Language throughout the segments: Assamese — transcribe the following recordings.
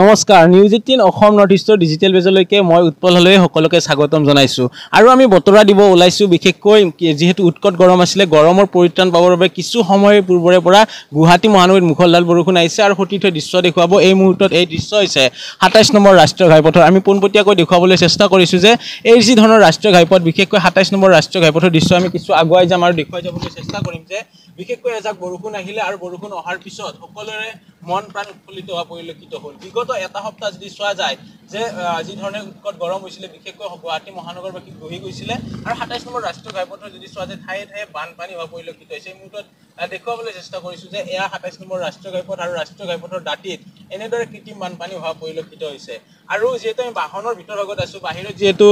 নমস্কাৰ নিউজ এইটিন অসম নৰ্থ ইষ্টৰ ডিজিটেল বেজলৈকে মই উৎপল হলৈ সকলোকে স্বাগতম জনাইছোঁ আৰু আমি বতৰা দিব ওলাইছোঁ বিশেষকৈ যিহেতু উৎকট গৰম আছিলে গৰমৰ পৰিত্ৰাণ পাবৰ বাবে কিছু সময় পূৰ্বৰে পৰা গুৱাহাটী মহানগৰীত মুঘলডাল বৰষুণ আহিছে আৰু সতীৰ্থ দৃশ্য দেখুৱাব এই মুহূৰ্তত এই দৃশ্য হৈছে সাতাইছ নম্বৰ ৰাষ্ট্ৰীয় ঘাইপথৰ আমি পোনপটীয়াকৈ দেখুৱাবলৈ চেষ্টা কৰিছোঁ যে এই যি ধৰণৰ ৰাষ্ট্ৰীয় ঘাইপথ বিশেষকৈ সাতাইছ নম্বৰ ৰাষ্ট্ৰীয় ঘাইপথৰ দৃশ্য আমি কিছু আগুৱাই যাম আৰু দেখুৱাই যাবলৈ চেষ্টা কৰিম যে বিশেষকৈ এজাক বৰষুণ আহিলে আৰু বৰষুণ অহাৰ পিছত সকলোৰে মন প্ৰাণ উৎফুল্লিত হোৱা পৰিলক্ষিত হ'ল বিগত এটা সপ্তাহ যদি চোৱা যায় যে যি ধৰণে উৎকট গৰম হৈছিলে বিশেষকৈ গুৱাহাটী মহানগৰবাসী বহি গৈছিলে আৰু সাতাইছ নম্বৰ ৰাষ্ট্ৰীয় ঘাইপথৰ যদি চোৱা যায় ঠায়ে ঠায়ে বানপানী হোৱা পৰিলক্ষিত হৈছে এই মুহূৰ্তত দেখুৱাবলৈ চেষ্টা কৰিছো যে এয়া সাতাইশ নম্বৰ ৰাষ্ট্ৰীয় ঘাইপথ আৰু ৰাষ্ট্ৰীয় ঘাইপথৰ দাঁতিত এনেদৰে কৃত্ৰিম বানপানী হোৱা পৰিলক্ষিত হৈছে আৰু যিহেতু আমি বাহনৰ ভিতৰভাগত আছোঁ বাহিৰত যিহেতু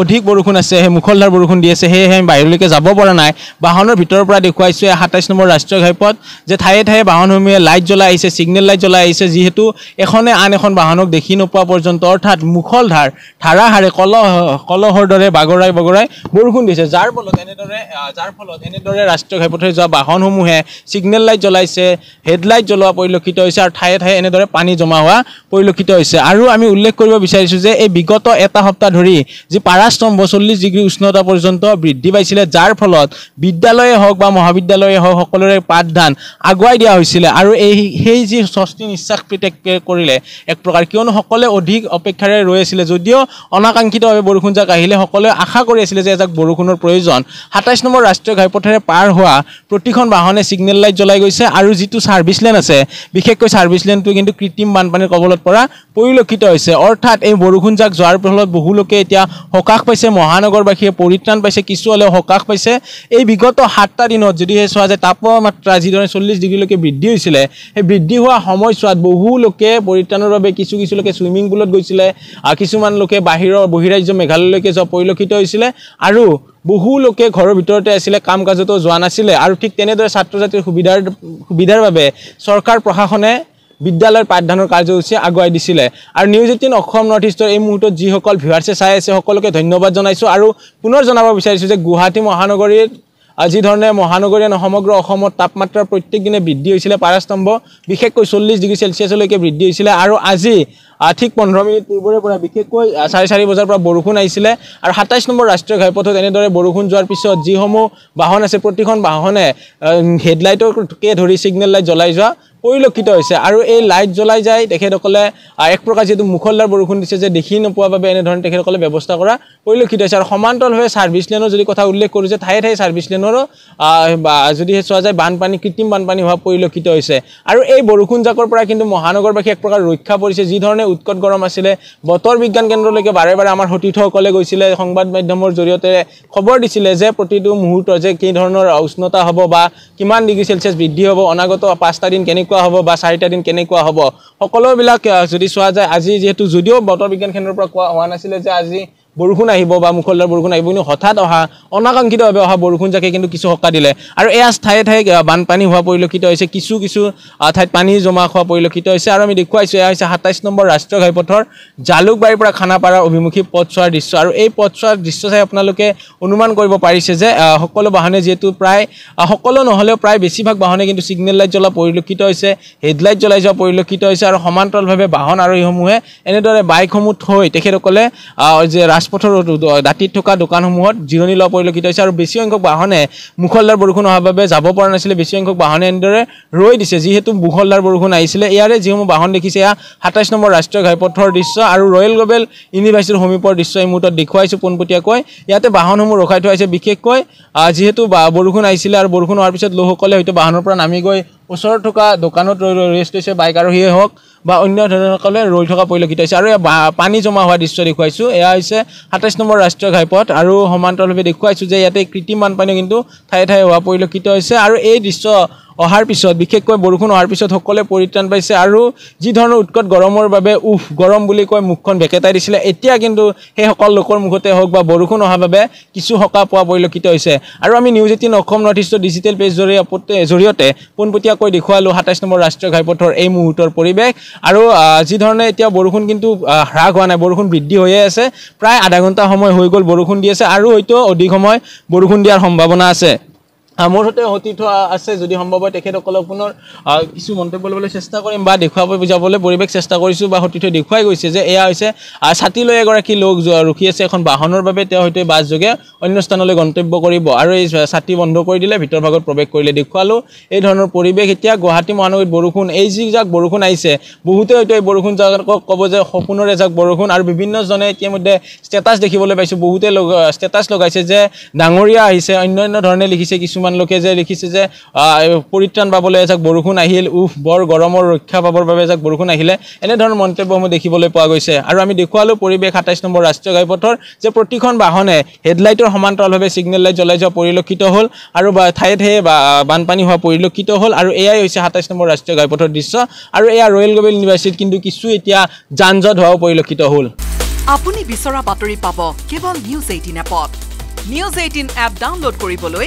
অধিক বৰষুণ আছে সেই মুখলধাৰ বৰষুণ দি আছে সেয়েহে আমি বাহিৰলৈকে যাব পৰা নাই বাহনৰ ভিতৰৰ পৰা দেখুৱাইছো এই সাতাইছ নম্বৰ ৰাষ্ট্ৰীয় ঘাইপথ যে ঠায়ে ঠায়ে বাহনসমূহে লাইট জ্বলাই আহিছে ছিগনেল লাইট জ্বলাই আহিছে যিহেতু এখনে আন এখন বাহনক দেখি নোপোৱা পৰ্যন্ত অৰ্থাৎ মুখলধাৰ ধাৰাহাৰে কলহ কলহৰ দৰে বাগৰাই বাগৰাই বৰষুণ দিছে যাৰ ফলত এনেদৰে যাৰ ফলত এনেদৰে ৰাষ্ট্ৰীয় ঘাইপথে যোৱা বাহন সমূহে ছিগনেল লাইট জ্বলাইছে হেডলাইট জ্বলোৱা পৰিলক্ষিত হৈছে আৰু ঠায়ে ঠায়ে এনেদৰে পানী জমা হোৱা পৰিলক্ষিত হৈছে আৰু আমি উল্লেখ কৰিব বিচাৰিছোঁ যে এই বিগত এটা সপ্তাহ ধৰি যি পাৰাস্তম্ভ চল্লিছ ডিগ্ৰী উষ্ণতা পৰ্যন্ত বৃদ্ধি পাইছিলে যাৰ ফলত বিদ্যালয়ে হওক বা মহাবিদ্যালয়ে হওক সকলোৰে পাঠদান আগুৱাই দিয়া হৈছিলে আৰু এই সেই যি স্বস্তি নিশ্বাস প্ৰত্যেকে কৰিলে এক প্ৰকাৰ কিয়নো সকলোৱে অধিক অপেক্ষাৰে ৰৈ আছিলে যদিও অনাকাংক্ষিতভাৱে বৰষুণজাক আহিলে সকলোৱে আশা কৰি আছিলে যে এজাক বৰষুণৰ প্ৰয়োজন সাতাইছ নম্বৰ ৰাষ্ট্ৰীয় ঘাইপথেৰে পাৰ হোৱা প্ৰতিখন বাহনে ছিগনেল লাইট জ্বলাই গৈছে আৰু যিটো ছাৰ্ভিছ লেন আছে বিশেষকৈ ছাৰ্ভিছ লেনটো কিন্তু কৃত্ৰিম বানপানীৰ কবলত পৰা পৰিলক্ষিত হৈছে অৰ্থাৎ এই বৰষুণজাক যোৱাৰ ফলত বহু লোকে এতিয়া সকাহ পাইছে মহানগৰবাসীয়ে পৰিত্ৰাণ পাইছে কিছু হ'লেও সকাহ পাইছে এই বিগত সাতটা দিনত যদিহে চোৱা যায় তাপমাত্ৰা যিদৰে চল্লিছ ডিগ্ৰীলৈকে বৃদ্ধি হৈছিলে সেই বৃদ্ধি হোৱা সময়ছোৱাত বহু লোকে পৰিত্ৰাণৰ বাবে কিছু কিছু লোকে চুইমিং পুলত গৈছিলে কিছুমান লোকে বাহিৰৰ বহিৰাজ্য মেঘালয়লৈকে যোৱা পৰিলক্ষিত হৈছিলে আৰু বহু লোকে ঘৰৰ ভিতৰতে আছিলে কাম কাজতো যোৱা নাছিলে আৰু ঠিক তেনেদৰে ছাত্ৰ ছাত্ৰীৰ সুবিধাৰ সুবিধাৰ বাবে চৰকাৰ প্ৰশাসনে বিদ্যালয়ৰ পাঠদানৰ কাৰ্যসূচী আগুৱাই দিছিলে আৰু নিউজ এইটিন অসম নৰ্থ ইষ্টৰ এই মুহূৰ্তত যিসকল ভিউৱাৰ্ছে চাই আছে সকলোকে ধন্যবাদ জনাইছোঁ আৰু পুনৰ জনাব বিচাৰিছোঁ যে গুৱাহাটী মহানগৰীৰ ধৰণে মহানগৰীয়া মহানগৰীয় সমগ্ৰ অসমত তাপমাত্ৰা প্ৰত্যেক দিনে বৃদ্ধি হৈছিলে পাৰাস্তম্ভ বিশেষকৈ চল্লিছ ডিগ্ৰী চেলচিয়াছলৈকে বৃদ্ধি হৈছিলে আৰু আজি ঠিক পোন্ধৰ মিনিট পূৰ্বৰে পৰা বিশেষকৈ চাৰে চাৰি বজাৰ পৰা বৰষুণ আহিছিলে আৰু সাতাইছ নম্বৰ ৰাষ্ট্ৰীয় ঘাইপথত এনেদৰে বৰষুণ যোৱাৰ পিছত যিসমূহ বাহন আছে প্ৰতিখন বাহনে হেডলাইটকে ধৰি ছিগনেল লাইট জ্বলাই যোৱা পৰিলক্ষিত হৈছে আৰু এই লাইট জ্বলাই যায় তেখেতসকলে এক প্ৰকাৰ যিহেতু মুখলাৰ বৰষুণ দিছে যে দেখি নোপোৱাৰ বাবে এনেধৰণে তেখেতসকলে ব্যৱস্থা কৰা পৰিলক্ষিত হৈছে আৰু সমান্তৰালভাৱে ছাৰ্ভিচ লেনৰ যদি কথা উল্লেখ কৰোঁ যে ঠায়ে ঠায়ে ছাৰ্ভিচ লেনৰো যদিহে চোৱা যায় বানপানী কৃত্ৰিম বানপানী হোৱা পৰিলক্ষিত হৈছে আৰু এই বৰষুণজাকৰ পৰা কিন্তু মহানগৰবাসী এক প্ৰকাৰ ৰক্ষা পৰিছে যিধৰণে উৎকট গৰম আছিলে বতৰ বিজ্ঞান কেন্দ্ৰলৈকে বাৰে বাৰে আমাৰ সতীৰ্থসকলে গৈছিলে সংবাদ মাধ্যমৰ জৰিয়তে খবৰ দিছিলে যে প্ৰতিটো মুহূৰ্তৰ যে কি ধৰণৰ উষ্ণতা হ'ব বা কিমান ডিগ্ৰী চেলচিয়াছ বৃদ্ধি হ'ব অনাগত পাঁচটা দিন কেনেকৈ কেনেকুৱা হ'ব বা চাৰিটা দিন কেনেকুৱা হ'ব সকলোবিলাক যদি চোৱা যায় আজি যিহেতু যদিও বতৰ বিজ্ঞান কেন্দ্ৰৰ পৰা কোৱা হোৱা নাছিলে যে আজি বৰষুণ আহিব বা মুখলধাৰ বৰষুণ আহিব কিন্তু হঠাৎ অহা অনাকাংক্ষিতভাৱে অহা বৰষুণ বৰষুণজাকে কিন্তু কিছু সকাহ দিলে আৰু এয়া ঠায়ে ঠায়ে বানপানী হোৱা পৰিলক্ষিত হৈছে কিছু কিছু ঠাইত পানী জমা হোৱা পৰিলক্ষিত হৈছে আৰু আমি দেখুৱাইছোঁ এয়া হৈছে সাতাইছ নম্বৰ ৰাষ্ট্ৰীয় ঘাইপথৰ জালুকবাৰীৰ পৰা খানাপাৰাৰ অভিমুখী পথচোৱাৰ দৃশ্য আৰু এই পথচোৱাৰ দৃশ্য চাই আপোনালোকে অনুমান কৰিব পাৰিছে যে সকলো বাহনে যিহেতু প্ৰায় সকলো নহ'লেও প্ৰায় বেছিভাগ বাহনে কিন্তু ছিগনেল লাইট জ্বলা পৰিলক্ষিত হৈছে হেডলাইট জ্বলাই যোৱা পৰিলক্ষিত হৈছে আৰু সমান্তৰালভাৱে বাহন আৰোহীসমূহে এনেদৰে বাইকসমূহ থৈ তেখেতসকলে যে ৰাজ ৰাজপথৰ দাঁতিত থকা দোকানসমূহত জিৰণি লোৱা পৰিলক্ষিত হৈছে আৰু বেছি সংখ্যক বাহনে মুখলদাৰ বৰষুণ অহাৰ বাবে যাব পৰা নাছিলে বেছি সংখ্যক বাহনে এনেদৰে ৰৈ দিছে যিহেতু মুখলদাৰ বৰষুণ আহিছিলে ইয়াৰে যিসমূহ বাহন দেখিছে এয়া সাতাইছ নম্বৰ ৰাষ্ট্ৰীয় ঘাইপথৰ দৃশ্য আৰু ৰয়েল গ্ল'বেল ইউনিভাৰ্চিটিৰ সমীপৰ দৃশ্য এই মুহূৰ্তত দেখুৱাইছোঁ পোনপটীয়াকৈ ইয়াতে বাহনসমূহ ৰখাই থোৱা হৈছে বিশেষকৈ যিহেতু বৰষুণ আহিছিলে আৰু বৰষুণ হোৱাৰ পিছত লোকসকলে হয়তো বাহনৰ পৰা নামি গৈ ওচৰত থকা দোকানত ৰৈ ৰৈ ৰেষ্ট হৈছে বাইক আৰোহীয়ে হওক বা অন্য ধৰণসকলে ৰৈ থকা পৰিলক্ষিত হৈছে আৰু ইয়াৰ পানী জমা হোৱা দৃশ্য দেখুৱাইছোঁ এয়া হৈছে সাতাইছ নম্বৰ ৰাষ্ট্ৰীয় ঘাইপথ আৰু সমান্তৰালভাৱে দেখুৱাইছোঁ যে ইয়াতে কৃত্ৰিম বানপানীও কিন্তু ঠায়ে ঠায়ে হোৱা পৰিলক্ষিত হৈছে আৰু এই দৃশ্য অহাৰ পিছত বিশেষকৈ বৰষুণ অহাৰ পিছত সকলোৱে পৰিত্ৰাণ পাইছে আৰু যি ধৰণৰ উৎকট গৰমৰ বাবে উফ গৰম বুলি কৈ মুখখন ভেকেটাই দিছিলে এতিয়া কিন্তু সেই সকলো লোকৰ মুখতে হওক বা বৰষুণ অহাৰ বাবে কিছু সকাহ পোৱা পৰিলক্ষিত হৈছে আৰু আমি নিউজ এইটিন অসম নৰ্থ ইষ্টৰ ডিজিটেল পেজৰ জৰিয়তে পোনপটীয়াকৈ দেখুৱালোঁ সাতাইছ নম্বৰ ৰাষ্ট্ৰীয় ঘাইপথৰ এই মুহূৰ্তৰ পৰিৱেশ আৰু যিধৰণে এতিয়া বৰষুণ কিন্তু হ্ৰাস হোৱা নাই বৰষুণ বৃদ্ধি হৈয়ে আছে প্ৰায় আধা ঘণ্টা সময় হৈ গ'ল বৰষুণ দি আছে আৰু হয়তো অধিক সময় বৰষুণ দিয়াৰ সম্ভাৱনা আছে মোৰ সৈতে সতীৰ্থ আছে যদি সম্ভৱ হয় তেখেতসকলক পুনৰ কিছু মন্তব্য ল'বলৈ চেষ্টা কৰিম বা দেখুৱাব বুজাবলৈ পৰিৱেশ চেষ্টা কৰিছোঁ বা সতীৰ্থই দেখুৱাই গৈছে যে এয়া হৈছে ছাতি লৈ এগৰাকী লোক ৰখি আছে এখন বাহনৰ বাবে তেওঁ হয়তো বাছযোগে অন্য স্থানলৈ গন্তব্য কৰিব আৰু এই ছাতি বন্ধ কৰি দিলে ভিতৰ ভাগত প্ৰৱেশ কৰিলে দেখুৱালোঁ এই ধৰণৰ পৰিৱেশ এতিয়া গুৱাহাটী মহানগৰীত বৰষুণ এই যি যাক বৰষুণ আহিছে বহুতে হয়তো এই বৰষুণ বৰষুণজাকক ক'ব যে সপোনৰে যাক বৰষুণ আৰু বিভিন্নজনে ইতিমধ্যে ষ্টেটাছ দেখিবলৈ পাইছোঁ বহুতে ষ্টেটাছ লগাইছে যে ডাঙৰীয়া আহিছে অন্য অন্য ধৰণে লিখিছে কিছুমান কিছুমান লোকে যে লিখিছে যে পৰিত্ৰাণ পাবলৈ এজাক বৰষুণ আহিল উফ বৰ গৰমৰ ৰক্ষা পাবৰ বাবে এজাক বৰষুণ আহিলে এনেধৰণৰ মন্তব্যসমূহ দেখিবলৈ পোৱা গৈছে আৰু আমি দেখুৱালোঁ পৰিৱেশ সাতাইছ নম্বৰ ৰাষ্ট্ৰীয় ঘাইপথৰ যে প্ৰতিখন বাহনে হেডলাইটৰ সমান্তৰালভাৱে ছিগনেল লাইট জ্বলাই যোৱা পৰিলক্ষিত হ'ল আৰু ঠায়ে ঠায়ে বানপানী হোৱা পৰিলক্ষিত হ'ল আৰু এয়াই হৈছে সাতাইছ নম্বৰ ৰাষ্ট্ৰীয় ঘাইপথৰ দৃশ্য আৰু এয়া ৰয়েল গ'বেল ইউনিভাৰ্চিটিত কিন্তু কিছু এতিয়া যান জট হোৱাও পৰিলক্ষিত হ'ল আপুনি বিচৰা বাতৰি পাব কেৱল নিউজ এইটিন এপত নিউজ এইটিন এপ ডাউনলোড কৰিবলৈ